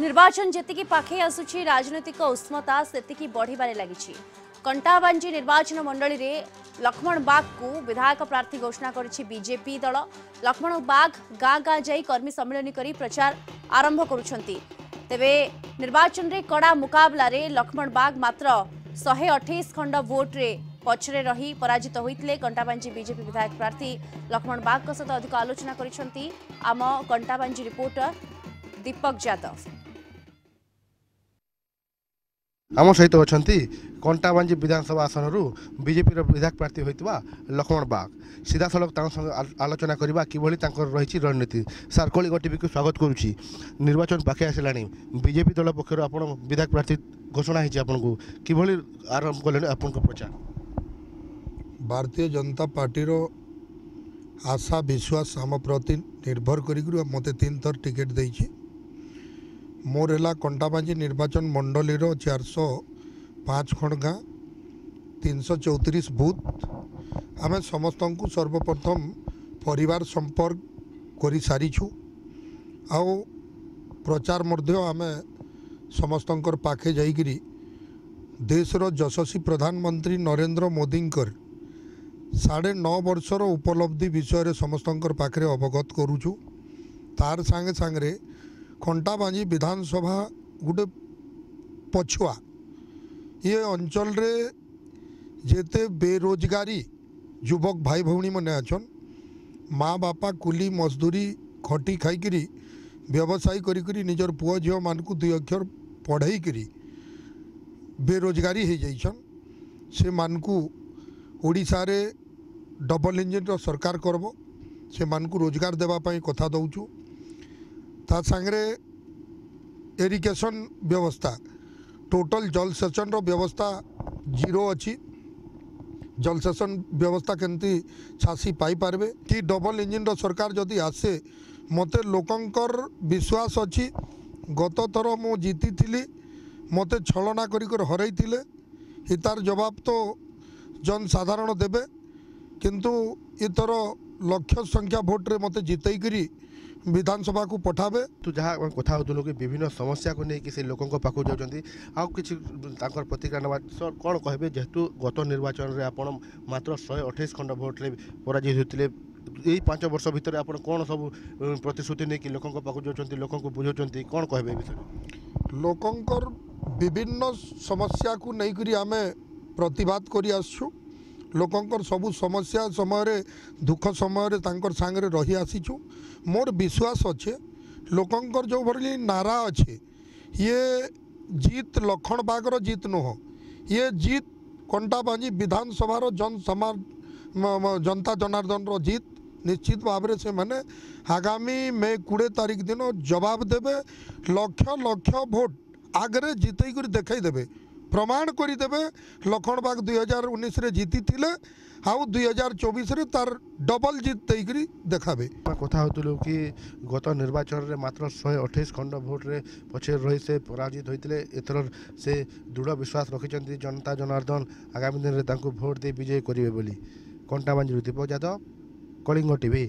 ନିର୍ବାଚନ ଯେତିକି ପାଖେଇ ଆସୁଛି ରାଜନୈତିକ ଉଷ୍ମତା ସେତିକି ବଢ଼ିବାରେ ଲାଗିଛି କଣ୍ଟାବାଞ୍ଜି ନିର୍ବାଚନ ମଣ୍ଡଳୀରେ ଲକ୍ଷ୍ମଣ ବାଗ୍କୁ ବିଧାୟକ ପ୍ରାର୍ଥୀ ଘୋଷଣା କରିଛି ବିଜେପି ଦଳ ଲକ୍ଷ୍ମଣ ବାଗ୍ ଗାଁ ଗାଁ ଯାଇ କର୍ମୀ ସମ୍ମିଳନୀ କରି ପ୍ରଚାର ଆରମ୍ଭ କରୁଛନ୍ତି ତେବେ ନିର୍ବାଚନରେ କଡ଼ା ମୁକାବିଲାରେ ଲକ୍ଷ୍ମଣ ବାଗ୍ ମାତ୍ର ଶହେ ଅଠେଇଶ ଖଣ୍ଡ ଭୋଟ୍ରେ ପଛରେ ରହି ପରାଜିତ ହୋଇଥିଲେ କଣ୍ଟାବାଞ୍ଜି ବିଜେପି ବିଧାୟକ ପ୍ରାର୍ଥୀ ଲକ୍ଷ୍ମଣ ବାଗ୍ଙ୍କ ସହିତ ଅଧିକ ଆଲୋଚନା କରିଛନ୍ତି ଆମ କଣ୍ଟାବାଞ୍ଜି ରିପୋର୍ଟର ଦୀପକ ଯାଦବ ଆମ ସହିତ ଅଛନ୍ତି କଣ୍ଟାବାଞ୍ଜି ବିଧାନସଭା ଆସନରୁ ବିଜେପିର ବିଧାୟକ ପ୍ରାର୍ଥୀ ହୋଇଥିବା ଲକ୍ଷ୍ମଣ ବାଗ ସିଧାସଳଖ ତାଙ୍କ ସଙ୍ଗେ ଆଲୋଚନା କରିବା କିଭଳି ତାଙ୍କର ରହିଛି ରଣନୀତି ସାର୍ କଳିଙ୍ଗ ଟିଭିକୁ ସ୍ୱାଗତ କରୁଛି ନିର୍ବାଚନ ପାଖେଇ ଆସିଲାଣି ବିଜେପି ଦଳ ପକ୍ଷରୁ ଆପଣ ବିଧାୟକ ପ୍ରାର୍ଥୀ ଘୋଷଣା ହୋଇଛି ଆପଣଙ୍କୁ କିଭଳି ଆରମ୍ଭ କଲେଣି ଆପଣଙ୍କ ପ୍ରଚାର ଭାରତୀୟ ଜନତା ପାର୍ଟିର ଆଶା ବିଶ୍ୱାସ ଆମ ପ୍ରତି ନିର୍ଭର କରିକରି ମୋତେ ତିନି ଥର ଟିକେଟ୍ ଦେଇଛି ମୋର ହେଲା କଣ୍ଟାବାଞ୍ଜି ନିର୍ବାଚନ ମଣ୍ଡଳୀର ଚାରିଶହ ପାଞ୍ଚ ଖଣ୍ଡ ଗାଁ ତିନିଶହ ଚଉତିରିଶ ବୁଥ୍ ଆମେ ସମସ୍ତଙ୍କୁ ସର୍ବପ୍ରଥମ ପରିବାର ସମ୍ପର୍କ କରିସାରିଛୁ ଆଉ ପ୍ରଚାର ମଧ୍ୟ ଆମେ ସମସ୍ତଙ୍କର ପାଖେ ଯାଇକିରି ଦେଶର ଯଶସ୍ୱୀ ପ୍ରଧାନମନ୍ତ୍ରୀ ନରେନ୍ଦ୍ର ମୋଦିଙ୍କର ସାଢ଼େ ନଅ ବର୍ଷର ଉପଲବ୍ଧି ବିଷୟରେ ସମସ୍ତଙ୍କର ପାଖରେ ଅବଗତ କରୁଛୁ ତାର ସାଙ୍ଗେ ସାଙ୍ଗରେ खंटाबाजी विधानसभा गोटे पछुआ ये अंचल रे जेते बेरोजगारी युवक भाई भौणी मैंने अच्छा माँ बापा कुली मजदूरी खटी खाई व्यवसाय करी झी मान दुई अक्षर पढ़ाई बेरोजगारी हो जाए रे डबल इंजन सरकार करब से मानक रोजगार देवाई कथा दौचु ତା ସାଙ୍ଗରେ ଇରିଗେସନ୍ ବ୍ୟବସ୍ଥା ଟୋଟାଲ୍ ଜଳସେଚନର ବ୍ୟବସ୍ଥା ଜିରୋ ଅଛି ଜଳସେଚନ ବ୍ୟବସ୍ଥା କେମିତି ଚାଷୀ ପାଇପାରିବେ କି ଡବଲ ଇଞ୍ଜିନ୍ର ସରକାର ଯଦି ଆସେ ମୋତେ ଲୋକଙ୍କର ବିଶ୍ୱାସ ଅଛି ଗତ ଥର ମୁଁ ଜିତିଥିଲି ମୋତେ ଛଳନା କରିକରି ହରେଇଥିଲେ ଏ ତାର ଜବାବ ତ ଜନସାଧାରଣ ଦେବେ କିନ୍ତୁ ଏଥର ଲକ୍ଷ ସଂଖ୍ୟା ଭୋଟ୍ରେ ମୋତେ ଜିତେଇକରି विधानसभा को पठाबे तो जहाँ कथ कि विभिन्न समस्या को लेकिन से लोकों पाखु जाऊँगी आउ कि प्रतिक्रिया ना सर कौन कहे जेहेतु गत निर्वाचन में आप मात्र शहे अठाई खंड भोटे पराजित होते यही पांच वर्ष भितर आप कौन सब प्रतिश्रुति नहीं कि लोकों पाखु जाऊँच लोक बुझाऊँ कौन कहे विषय लोकंर विभिन्न समस्या को लेकर आम प्रतिवाद कर ଲୋକଙ୍କର ସବୁ ସମସ୍ୟା ସମୟରେ ଦୁଃଖ ସମୟରେ ତାଙ୍କର ସାଙ୍ଗରେ ରହି ଆସିଛୁ ମୋର ବିଶ୍ୱାସ ଅଛେ ଲୋକଙ୍କର ଯେଉଁ ଭଳି ନାରା ଅଛେ ଇଏ ଜିତ୍ ଲକ୍ଷଣ ବାଗର ଜିତ୍ ନୁହଁ ଇଏ ଜିତ୍ କଣ୍ଟାବାଞ୍ଜି ବିଧାନସଭାର ଜନ ସମାଜ ଜନତା ଜନାର୍ଦ୍ଦନର ଜିତ୍ ନିଶ୍ଚିତ ଭାବରେ ସେମାନେ ଆଗାମୀ ମେ କୋଡ଼ିଏ ତାରିଖ ଦିନ ଜବାବ ଦେବେ ଲକ୍ଷ ଲକ୍ଷ ଭୋଟ ଆଗରେ ଜିତେଇକରି ଦେଖାଇଦେବେ প্রমাণ করে দেবে লক্ষণবাগ দুই হাজার উনিশে জিতিলে আউ দুই হাজার চবিশে তার ডবল জিত দিয়ে দেখাবে কথা হতুলু কি গত নির্বাচনের মাত্র শহে অঠেইশ খণ্ড ভোটে পছে রয়ে সে পরাজিত হয়েছিল এথর সে দৃঢ় বিশ্বাস রাখিছেন জনতা জনার্দন আগামী দিনে তাঁকু ভোট দিয়ে বিজয়ী করবে বলে কণ্টাবাঞ্জি দীপক যাদব কলিঙ্গ টিভি